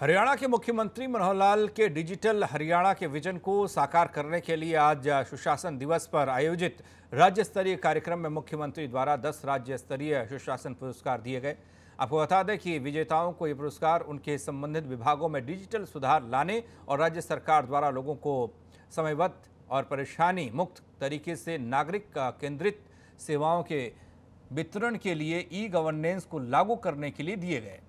हरियाणा के मुख्यमंत्री मनोहर लाल के डिजिटल हरियाणा के विजन को साकार करने के लिए आज सुशासन दिवस पर आयोजित राज्य स्तरीय कार्यक्रम में मुख्यमंत्री द्वारा 10 राज्य स्तरीय सुशासन पुरस्कार दिए गए आपको बता दें कि विजेताओं को ये पुरस्कार उनके संबंधित विभागों में डिजिटल सुधार लाने और राज्य सरकार द्वारा लोगों को समयबद्ध और परेशानी मुक्त तरीके से नागरिक केंद्रित सेवाओं के वितरण के लिए ई गवर्नेंस को लागू करने के लिए दिए गए